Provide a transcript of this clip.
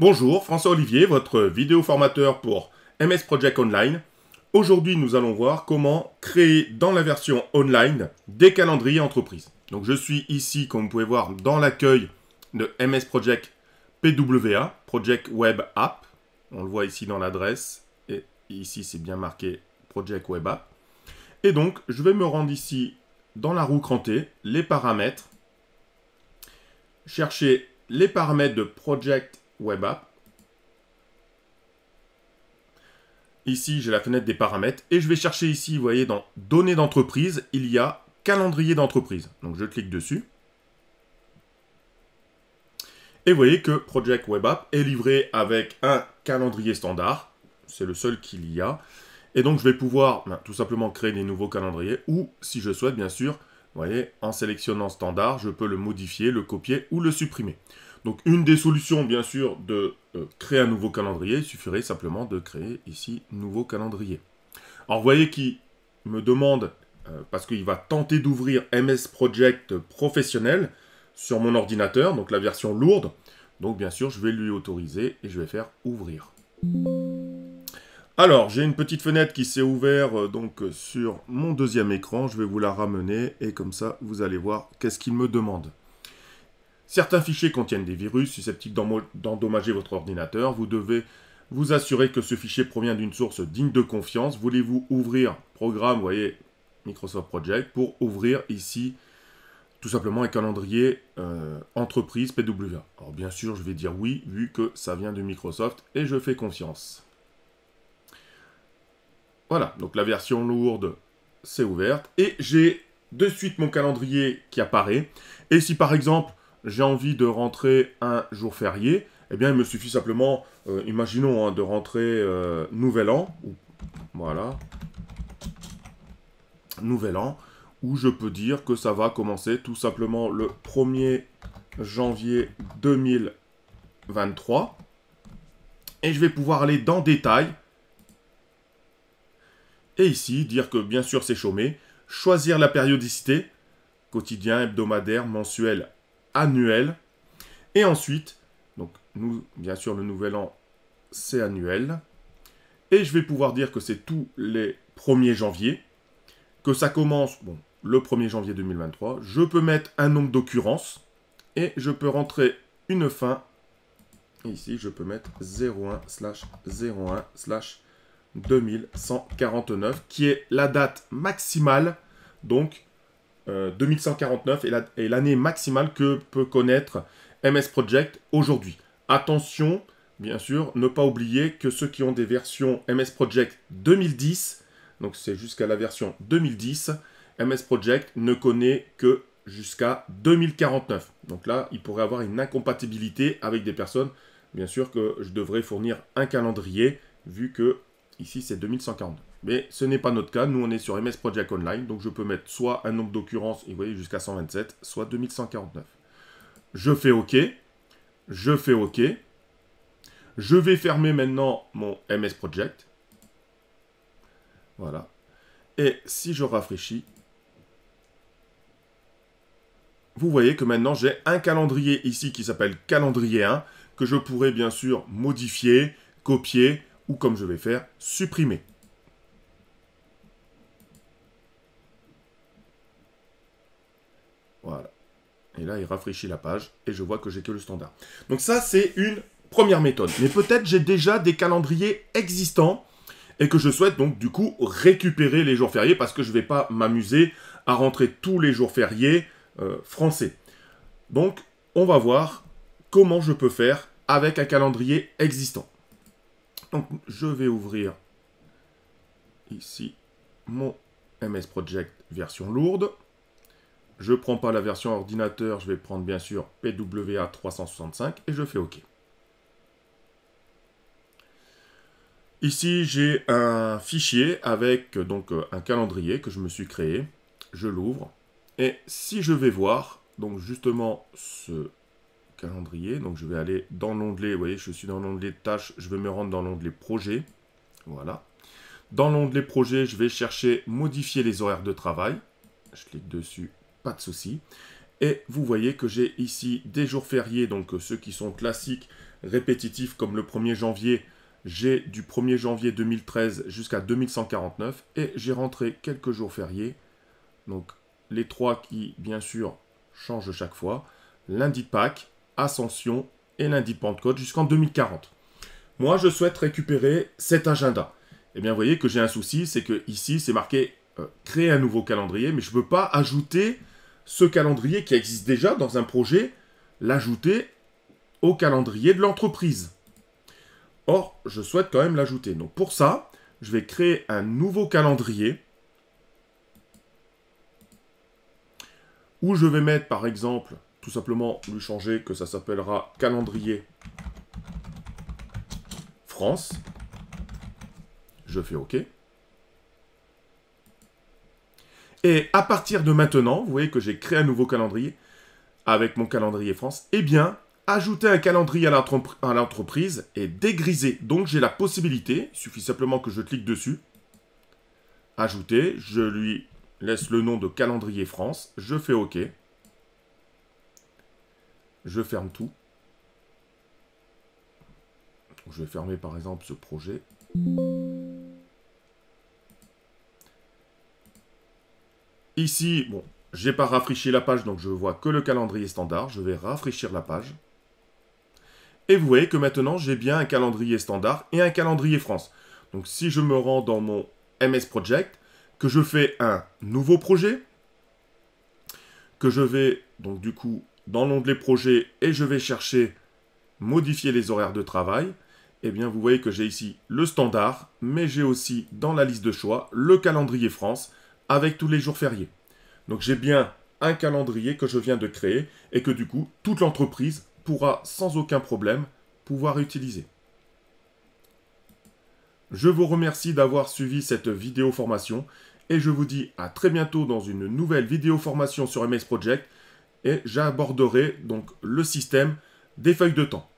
Bonjour, François Olivier, votre vidéo formateur pour MS Project Online. Aujourd'hui, nous allons voir comment créer dans la version online des calendriers entreprises. Donc je suis ici, comme vous pouvez voir, dans l'accueil de MS Project PWA, Project Web App. On le voit ici dans l'adresse et ici c'est bien marqué Project Web App. Et donc, je vais me rendre ici dans la roue crantée, les paramètres, chercher les paramètres de Project Web App. Ici, j'ai la fenêtre des paramètres et je vais chercher ici, vous voyez, dans Données d'entreprise, il y a Calendrier d'entreprise. Donc, je clique dessus. Et vous voyez que Project Web App est livré avec un calendrier standard. C'est le seul qu'il y a. Et donc, je vais pouvoir ben, tout simplement créer des nouveaux calendriers ou, si je souhaite, bien sûr, vous voyez, en sélectionnant standard, je peux le modifier, le copier ou le supprimer. Donc une des solutions, bien sûr, de euh, créer un nouveau calendrier, il suffirait simplement de créer ici nouveau calendrier. Alors vous voyez qu'il me demande, euh, parce qu'il va tenter d'ouvrir MS Project professionnel sur mon ordinateur, donc la version lourde. Donc bien sûr, je vais lui autoriser et je vais faire ouvrir. Alors, j'ai une petite fenêtre qui s'est ouverte euh, donc sur mon deuxième écran. Je vais vous la ramener et comme ça, vous allez voir qu'est-ce qu'il me demande. Certains fichiers contiennent des virus susceptibles d'endommager votre ordinateur. Vous devez vous assurer que ce fichier provient d'une source digne de confiance. Voulez-vous ouvrir programme, voyez, Microsoft Project, pour ouvrir ici tout simplement un calendrier euh, entreprise PWA. Alors bien sûr, je vais dire oui, vu que ça vient de Microsoft, et je fais confiance. Voilà, donc la version lourde, s'est ouverte, et j'ai de suite mon calendrier qui apparaît. Et si par exemple, j'ai envie de rentrer un jour férié, eh bien, il me suffit simplement, euh, imaginons, hein, de rentrer euh, Nouvel An, ou, voilà, Nouvel An, où je peux dire que ça va commencer tout simplement le 1er janvier 2023. Et je vais pouvoir aller dans détail. Et ici, dire que bien sûr c'est chômé. Choisir la périodicité, quotidien, hebdomadaire, mensuel, annuel. Et ensuite, donc nous, bien sûr, le nouvel an, c'est annuel. Et je vais pouvoir dire que c'est tous les 1er janvier, que ça commence bon, le 1er janvier 2023. Je peux mettre un nombre d'occurrences et je peux rentrer une fin. ici, je peux mettre 01 slash 01 slash 2149, qui est la date maximale, donc 2149 euh, est, l'année maximale que peut connaître MS Project aujourd'hui. Attention, bien sûr, ne pas oublier que ceux qui ont des versions MS Project 2010, donc c'est jusqu'à la version 2010, MS Project ne connaît que jusqu'à 2049. Donc là, il pourrait avoir une incompatibilité avec des personnes. Bien sûr que je devrais fournir un calendrier, vu que ici c'est 2149. Mais ce n'est pas notre cas, nous on est sur MS Project Online, donc je peux mettre soit un nombre d'occurrences, et vous voyez jusqu'à 127, soit 2149. Je fais OK, je fais OK, je vais fermer maintenant mon MS Project. Voilà. Et si je rafraîchis, vous voyez que maintenant j'ai un calendrier ici qui s'appelle calendrier 1, que je pourrais bien sûr modifier, copier, ou comme je vais faire, supprimer. Et là, il rafraîchit la page et je vois que j'ai que le standard. Donc ça, c'est une première méthode. Mais peut-être j'ai déjà des calendriers existants et que je souhaite donc du coup récupérer les jours fériés parce que je ne vais pas m'amuser à rentrer tous les jours fériés euh, français. Donc, on va voir comment je peux faire avec un calendrier existant. Donc, je vais ouvrir ici mon MS Project version lourde. Je ne prends pas la version ordinateur, je vais prendre bien sûr PWA 365 et je fais OK. Ici, j'ai un fichier avec donc euh, un calendrier que je me suis créé. Je l'ouvre. Et si je vais voir, donc justement ce calendrier, donc je vais aller dans l'onglet, vous voyez, je suis dans l'onglet tâches, je vais me rendre dans l'onglet projets. Voilà. Dans l'onglet projets, je vais chercher modifier les horaires de travail. Je clique dessus pas de souci. Et vous voyez que j'ai ici des jours fériés, donc euh, ceux qui sont classiques, répétitifs, comme le 1er janvier, j'ai du 1er janvier 2013 jusqu'à 2149, et j'ai rentré quelques jours fériés, donc les trois qui, bien sûr, changent chaque fois, lundi Pâques, Ascension et lundi Pentecôte jusqu'en 2040. Moi, je souhaite récupérer cet agenda. Et eh bien, vous voyez que j'ai un souci, c'est que ici, c'est marqué euh, créer un nouveau calendrier, mais je ne peux pas ajouter ce calendrier qui existe déjà dans un projet, l'ajouter au calendrier de l'entreprise. Or, je souhaite quand même l'ajouter. Donc pour ça, je vais créer un nouveau calendrier où je vais mettre par exemple, tout simplement lui changer que ça s'appellera calendrier France. Je fais OK. Et à partir de maintenant, vous voyez que j'ai créé un nouveau calendrier avec mon calendrier France. Eh bien, ajouter un calendrier à l'entreprise est dégrisé. Donc, j'ai la possibilité, il suffit simplement que je clique dessus. Ajouter, je lui laisse le nom de calendrier France. Je fais OK. Je ferme tout. Je vais fermer par exemple ce projet. Ici, bon, j'ai pas rafraîchi la page, donc je vois que le calendrier standard. Je vais rafraîchir la page. Et vous voyez que maintenant, j'ai bien un calendrier standard et un calendrier France. Donc si je me rends dans mon MS Project, que je fais un nouveau projet, que je vais donc du coup dans l'onglet projet et je vais chercher modifier les horaires de travail, Et eh bien vous voyez que j'ai ici le standard, mais j'ai aussi dans la liste de choix le calendrier France avec tous les jours fériés. Donc j'ai bien un calendrier que je viens de créer et que du coup toute l'entreprise pourra sans aucun problème pouvoir utiliser. Je vous remercie d'avoir suivi cette vidéo formation et je vous dis à très bientôt dans une nouvelle vidéo formation sur MS Project et j'aborderai donc le système des feuilles de temps.